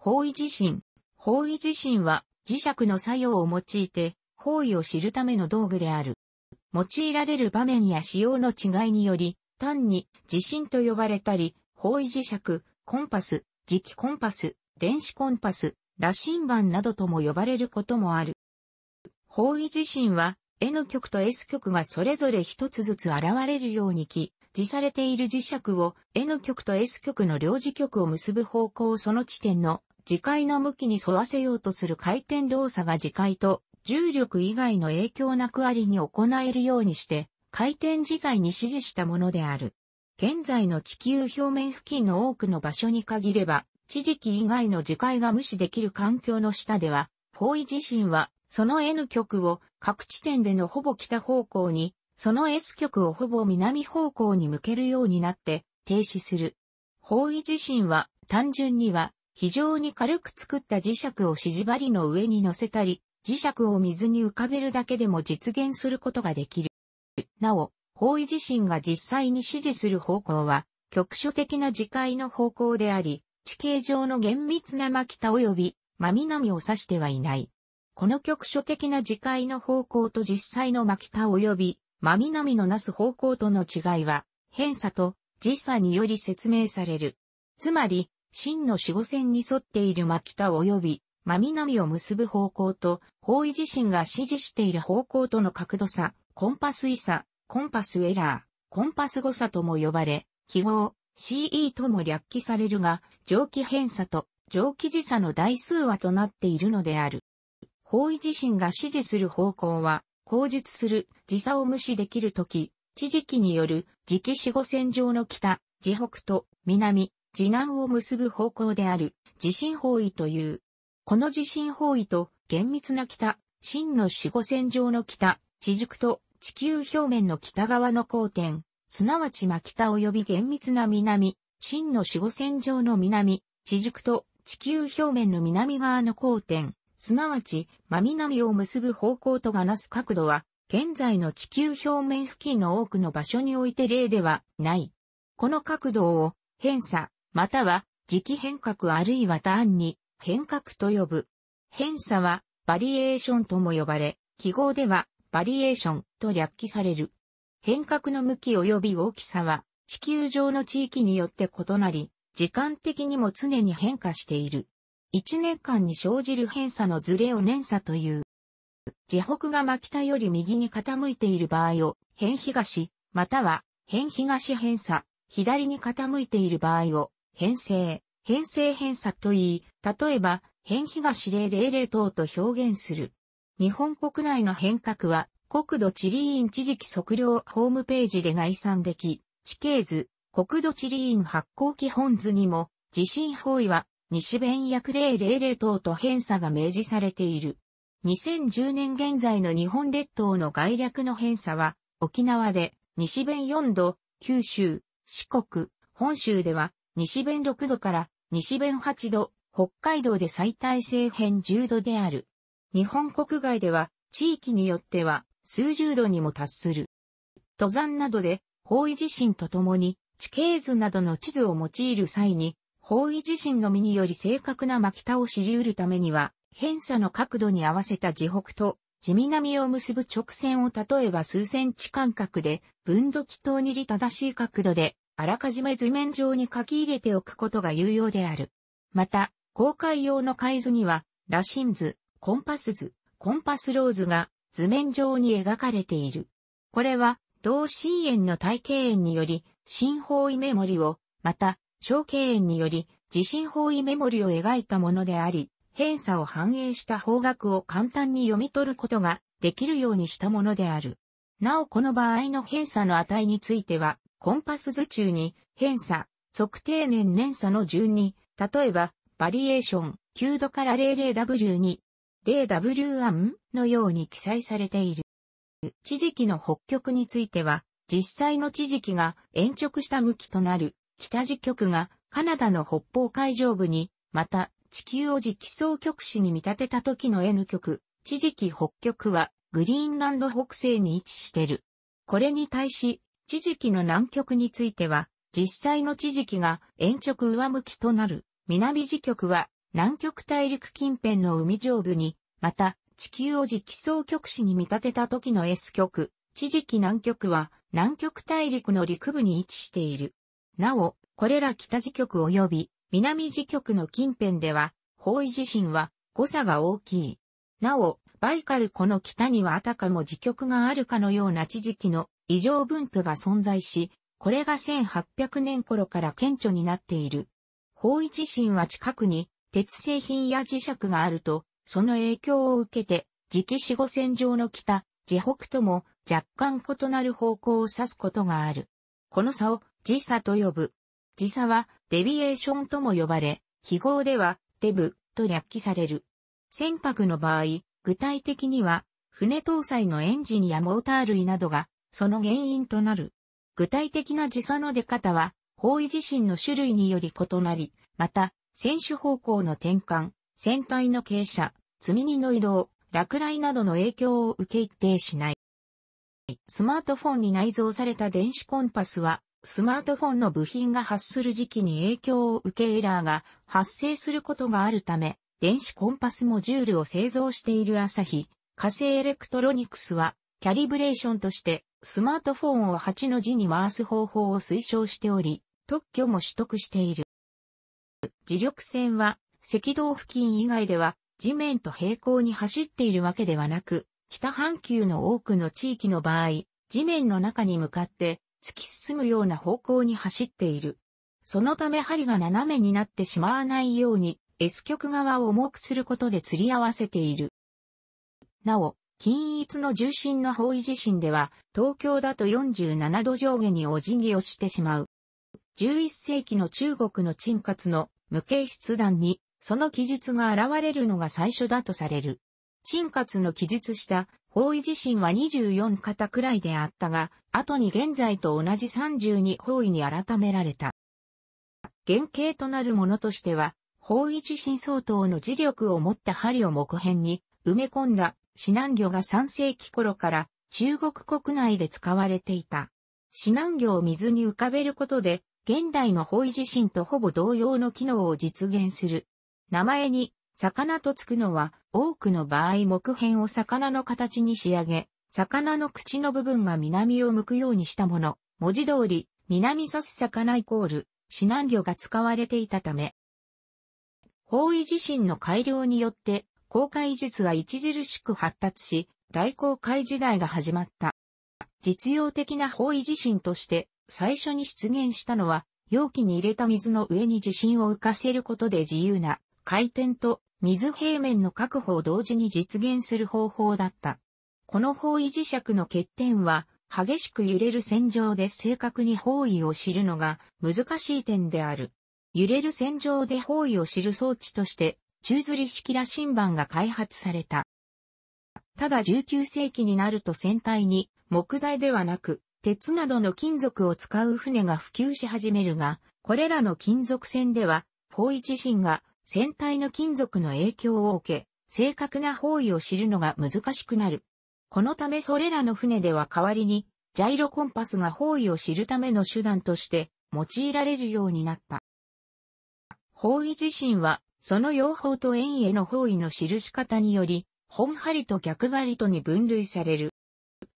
方位自身。方位自身は磁石の作用を用いて方位を知るための道具である。用いられる場面や仕様の違いにより、単に地震と呼ばれたり、方位磁石、コンパス、磁気コンパス、電子コンパス、羅針盤などとも呼ばれることもある。方位自身は、N の極と S 極がそれぞれ一つずつ現れるように記示されている磁石を N 極と S 極の両磁極を結ぶ方向その地点の磁界の向きに沿わせようとする回転動作が磁界と重力以外の影響なくありに行えるようにして、回転自在に指示したものである。現在の地球表面付近の多くの場所に限れば、地磁気以外の磁界が無視できる環境の下では、方位自身は、その N 極を各地点でのほぼ北方向に、その S 極をほぼ南方向に向けるようになって停止する。方位自身は単純には非常に軽く作った磁石を指示針の上に乗せたり、磁石を水に浮かべるだけでも実現することができる。なお、方位自身が実際に指示する方向は、局所的な磁界の方向であり、地形上の厳密なき田及び真南を指してはいない。この局所的な磁界の方向と実際のき田及び真南のなす方向との違いは、偏差と時差により説明される。つまり、真の四五線に沿っている真北及び真南を結ぶ方向と、方位自身が指示している方向との角度差、コンパス位差、コンパスエラー、コンパス誤差とも呼ばれ、記号、CE とも略記されるが、上記偏差と上記時差の大数はとなっているのである。方位自身が指示する方向は、口述する時差を無視できるとき、地磁気による磁気四五線上の北、磁北と南、次難を結ぶ方向である、地震方位という。この地震方位と、厳密な北、真の四五線上の北、地軸と地球表面の北側の交点、すなわち真北及び厳密な南、真の四五線上の南、地軸と地球表面の南側の交点、すなわち真南を結ぶ方向とがなす角度は、現在の地球表面付近の多くの場所において例ではない。この角度を偏差、または、時期変革あるいは単に変革と呼ぶ。変差はバリエーションとも呼ばれ、記号ではバリエーションと略記される。変革の向き及び大きさは地球上の地域によって異なり、時間的にも常に変化している。一年間に生じる偏差のズレを年差という。地北が真北より右に傾いている場合を変東、または変東偏差、左に傾いている場合を編成、編成偏差といい、例えば、変東000等と表現する。日本国内の変革は、国土地理院知事記測量ホームページで概算でき、地形図、国土地理院発行基本図にも、地震方位は、西弁約000等と偏差が明示されている。2010年現在の日本列島の概略の偏差は、沖縄で西弁4度、九州、四国、本州では西弁6度から西弁8度、北海道で最大性変10度である。日本国外では地域によっては数十度にも達する。登山などで方位地震とともに地形図などの地図を用いる際に方位地震のみにより正確な巻き田を知り得るためには偏差の角度に合わせた地北と地南を結ぶ直線を例えば数センチ間隔で分度器等にり正しい角度であらかじめ図面上に書き入れておくことが有用である。また、公開用の海図には、羅針図、コンパス図、コンパスローズが図面上に描かれている。これは、同心円の体系円により、新方位メモリを、また、小形円により、地震方位メモリを描いたものであり、偏差を反映した方角を簡単に読み取ることができるようにしたものである。なおこの場合の偏差の値については、コンパス図中に偏差、測定年年差の順に、例えば、バリエーション、9度から 00W2、0W 1のように記載されている。地磁気の北極については、実際の地磁気が延直した向きとなる北磁極がカナダの北方海上部に、また地球を磁気層極子に見立てた時の N 極、地磁気北極はグリーンランド北西に位置してる。これに対し、地磁気の南極については、実際の地磁気が延直上向きとなる南磁極は南極大陸近辺の海上部に、また地球を磁気層極子に見立てた時の S 極、地磁気南極は南極大陸の陸部に位置している。なお、これら北磁極及び南磁極の近辺では、方位地震は誤差が大きい。なお、バイカル湖の北にはあたかも磁極があるかのような地磁気の異常分布が存在し、これが1800年頃から顕著になっている。方位地震は近くに鉄製品や磁石があると、その影響を受けて、磁気死後線上の北、磁北とも若干異なる方向を指すことがある。この差を時差と呼ぶ。時差はデビエーションとも呼ばれ、記号ではデブと略記される。船舶の場合、具体的には、船搭載のエンジンやモーター類などがその原因となる。具体的な時差の出方は、方位地震の種類により異なり、また、選手方向の転換、船体の傾斜、積み荷の移動、落雷などの影響を受け一定しない。スマートフォンに内蔵された電子コンパスは、スマートフォンの部品が発する時期に影響を受けエラーが発生することがあるため、電子コンパスモジュールを製造している朝日、火星エレクトロニクスは、キャリブレーションとして、スマートフォンを8の字に回す方法を推奨しており、特許も取得している。磁力線は、赤道付近以外では、地面と平行に走っているわけではなく、北半球の多くの地域の場合、地面の中に向かって突き進むような方向に走っている。そのため針が斜めになってしまわないように S 極側を重くすることで釣り合わせている。なお、均一の重心の方位地震では、東京だと47度上下にお辞儀をしてしまう。11世紀の中国の沈活の無形筆談に、その記述が現れるのが最初だとされる。沈活の記述した方位地震は24型くらいであったが、後に現在と同じ32方位に改められた。原型となるものとしては、方位地震相当の磁力を持った針を木片に埋め込んだ指南魚が3世紀頃から中国国内で使われていた。指南魚を水に浮かべることで、現代の方位地震とほぼ同様の機能を実現する。名前に、魚とつくのは、多くの場合木片を魚の形に仕上げ、魚の口の部分が南を向くようにしたもの。文字通り、南刺す魚イコール、指南魚が使われていたため。方位地震の改良によって、航海術は著しく発達し、大航海時代が始まった。実用的な方位地震として最初に出現したのは、容器に入れた水の上に地震を浮かせることで自由な回転と水平面の確保を同時に実現する方法だった。この方位磁石の欠点は、激しく揺れる線上で正確に方位を知るのが難しい点である。揺れる線上で方位を知る装置として宙吊り式羅針盤が開発された。ただ19世紀になると船体に木材ではなく鉄などの金属を使う船が普及し始めるが、これらの金属船では、方位自身が船体の金属の影響を受け、正確な方位を知るのが難しくなる。このためそれらの船では代わりに、ジャイロコンパスが方位を知るための手段として用いられるようになった。方位自身はその用法と円への方位の記し方により、本針と逆針とに分類される。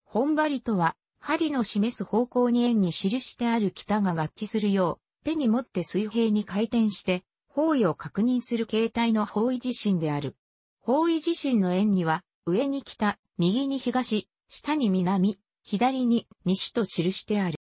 本針とは、針の示す方向に円に記してある北が合致するよう、手に持って水平に回転して、方位を確認する形態の方位地震である。方位地震の円には、上に北、右に東、下に南、左に西と記してある。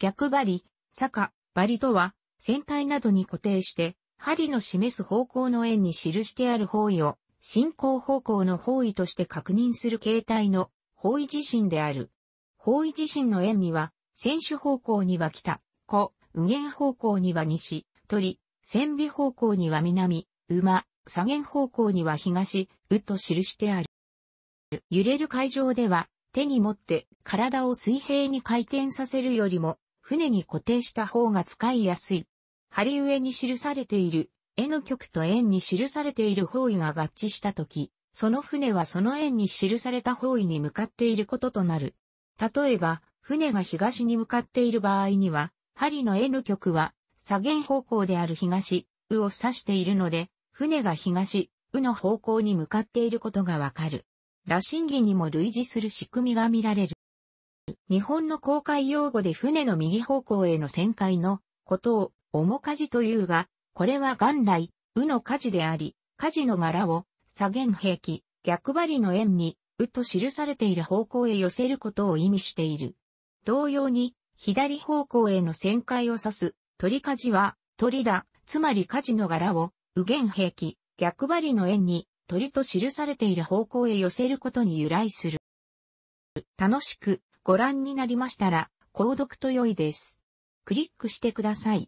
逆針、坂、針とは、船体などに固定して、針の示す方向の円に記してある方位を進行方向の方位として確認する形態の方位地震である。方位地震の円には、選手方向には北、湖、右舷方向には西、鳥、線尾方向には南、馬、左舷方向には東、うと記してある。揺れる海上では、手に持って体を水平に回転させるよりも、船に固定した方が使いやすい。針上に記されている、絵の曲と円に記されている方位が合致したとき、その船はその円に記された方位に向かっていることとなる。例えば、船が東に向かっている場合には、針の絵の曲は、左舷方向である東、うを指しているので、船が東、うの方向に向かっていることがわかる。羅針儀にも類似する仕組みが見られる。日本の公開用語で船の右方向への旋回のことを重火事というが、これは元来、うの火事であり、火事の柄を、左弦兵器、逆張りの円に、うと記されている方向へ寄せることを意味している。同様に、左方向への旋回を指す、鳥舵は、鳥だ、つまり舵の柄を、右弦兵器、逆張りの円に、鳥と記されている方向へ寄せることに由来する。楽しくご覧になりましたら、購読と良いです。クリックしてください。